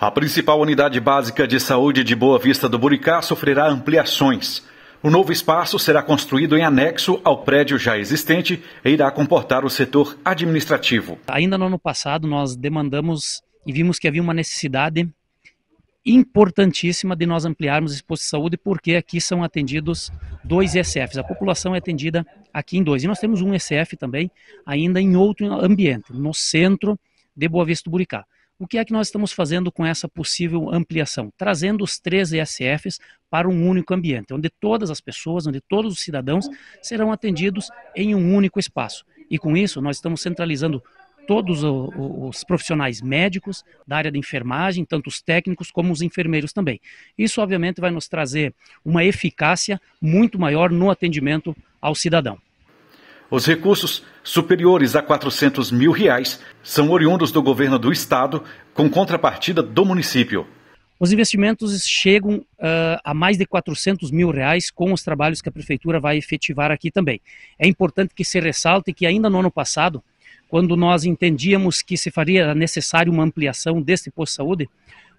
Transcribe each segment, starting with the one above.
A principal unidade básica de saúde de Boa Vista do Buricá sofrerá ampliações. O novo espaço será construído em anexo ao prédio já existente e irá comportar o setor administrativo. Ainda no ano passado, nós demandamos e vimos que havia uma necessidade importantíssima de nós ampliarmos esse posto de saúde, porque aqui são atendidos dois ECFs. A população é atendida aqui em dois. E nós temos um ECF também, ainda em outro ambiente, no centro de Boa Vista do Buricá. O que é que nós estamos fazendo com essa possível ampliação? Trazendo os três ESFs para um único ambiente, onde todas as pessoas, onde todos os cidadãos serão atendidos em um único espaço. E com isso, nós estamos centralizando todos os profissionais médicos da área da enfermagem, tanto os técnicos como os enfermeiros também. Isso, obviamente, vai nos trazer uma eficácia muito maior no atendimento ao cidadão. Os recursos superiores a 400 mil reais são oriundos do governo do estado, com contrapartida do município. Os investimentos chegam uh, a mais de 400 mil reais com os trabalhos que a prefeitura vai efetivar aqui também. É importante que se ressalte que ainda no ano passado, quando nós entendíamos que se faria necessário uma ampliação deste posto de saúde,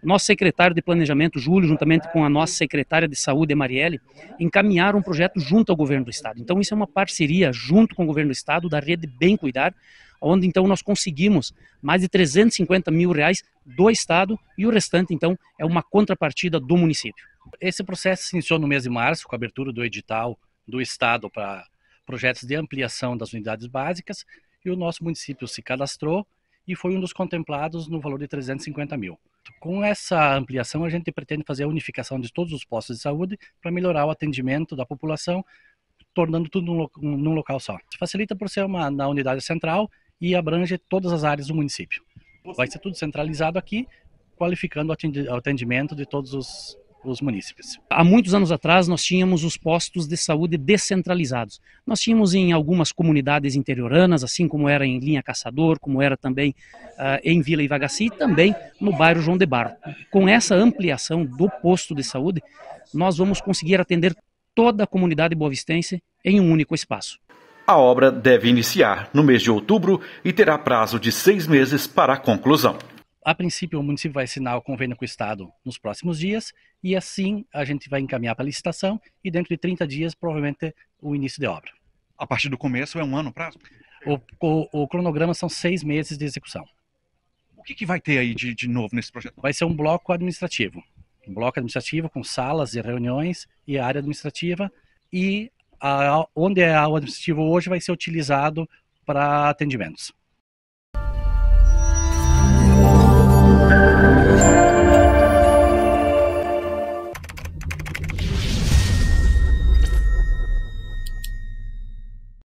nosso secretário de Planejamento, Júlio, juntamente com a nossa secretária de Saúde, Marielle, encaminharam um projeto junto ao governo do Estado. Então, isso é uma parceria junto com o governo do Estado, da rede Bem Cuidar, onde então nós conseguimos mais de 350 mil reais do Estado e o restante, então, é uma contrapartida do município. Esse processo se iniciou no mês de março, com a abertura do edital do Estado para projetos de ampliação das unidades básicas, e o nosso município se cadastrou e foi um dos contemplados no valor de 350 mil. Com essa ampliação, a gente pretende fazer a unificação de todos os postos de saúde para melhorar o atendimento da população, tornando tudo num, num local só. Facilita por ser uma, na unidade central e abrange todas as áreas do município. Vai ser tudo centralizado aqui, qualificando o atendimento de todos os os munícipes. Há muitos anos atrás, nós tínhamos os postos de saúde descentralizados. Nós tínhamos em algumas comunidades interioranas, assim como era em Linha Caçador, como era também uh, em Vila Ivagaci e também no bairro João de Barro. Com essa ampliação do posto de saúde, nós vamos conseguir atender toda a comunidade boavistense em um único espaço. A obra deve iniciar no mês de outubro e terá prazo de seis meses para a conclusão a princípio, o município vai assinar o convênio com o Estado nos próximos dias e assim a gente vai encaminhar para a licitação e dentro de 30 dias, provavelmente, o início de obra. A partir do começo é um ano prazo? O, o, o cronograma são seis meses de execução. O que, que vai ter aí de, de novo nesse projeto? Vai ser um bloco administrativo. Um bloco administrativo com salas e reuniões e área administrativa. E a, onde é a área administrativa hoje vai ser utilizado para atendimentos.